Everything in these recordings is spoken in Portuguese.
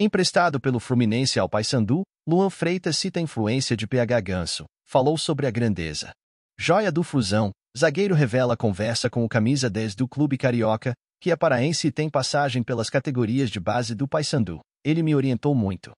Emprestado pelo Fluminense ao Paysandu, Luan Freitas cita a influência de PH Ganso. Falou sobre a grandeza. Joia do Fusão, zagueiro revela conversa com o camisa 10 do clube carioca, que é paraense e tem passagem pelas categorias de base do Paysandu. Ele me orientou muito.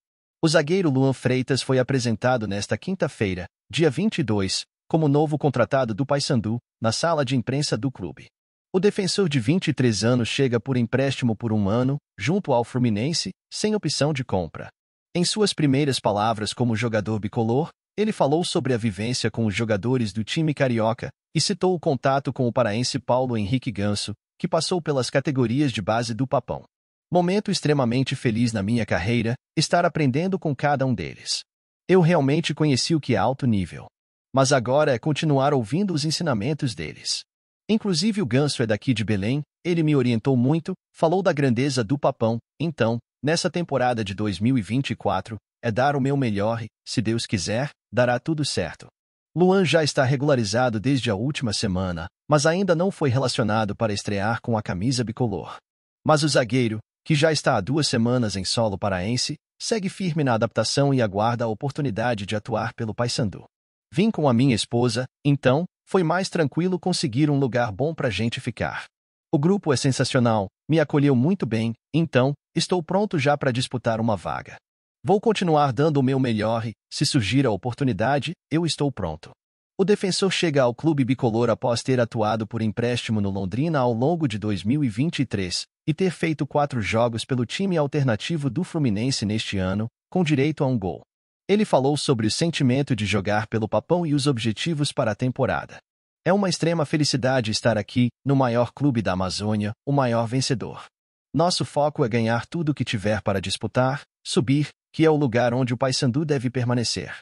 O zagueiro Luan Freitas foi apresentado nesta quinta-feira, dia 22, como novo contratado do Paysandu, na sala de imprensa do clube. O defensor de 23 anos chega por empréstimo por um ano, junto ao Fluminense, sem opção de compra. Em suas primeiras palavras como jogador bicolor, ele falou sobre a vivência com os jogadores do time carioca e citou o contato com o paraense Paulo Henrique Ganso, que passou pelas categorias de base do Papão. Momento extremamente feliz na minha carreira, estar aprendendo com cada um deles. Eu realmente conheci o que é alto nível. Mas agora é continuar ouvindo os ensinamentos deles. Inclusive o Ganso é daqui de Belém, ele me orientou muito, falou da grandeza do papão, então, nessa temporada de 2024, é dar o meu melhor e, se Deus quiser, dará tudo certo. Luan já está regularizado desde a última semana, mas ainda não foi relacionado para estrear com a camisa bicolor. Mas o zagueiro, que já está há duas semanas em solo paraense, segue firme na adaptação e aguarda a oportunidade de atuar pelo Paysandu. Vim com a minha esposa, então, foi mais tranquilo conseguir um lugar bom para gente ficar. O grupo é sensacional, me acolheu muito bem, então, estou pronto já para disputar uma vaga. Vou continuar dando o meu melhor e, se surgir a oportunidade, eu estou pronto. O defensor chega ao clube bicolor após ter atuado por empréstimo no Londrina ao longo de 2023 e ter feito quatro jogos pelo time alternativo do Fluminense neste ano, com direito a um gol. Ele falou sobre o sentimento de jogar pelo papão e os objetivos para a temporada. É uma extrema felicidade estar aqui, no maior clube da Amazônia, o maior vencedor. Nosso foco é ganhar tudo o que tiver para disputar, subir, que é o lugar onde o Paysandu deve permanecer.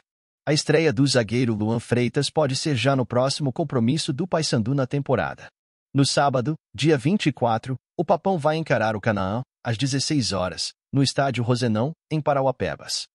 A estreia do zagueiro Luan Freitas pode ser já no próximo compromisso do Paysandu na temporada. No sábado, dia 24, o Papão vai encarar o Canaã, às 16 horas, no estádio Rosenão, em Parauapebas.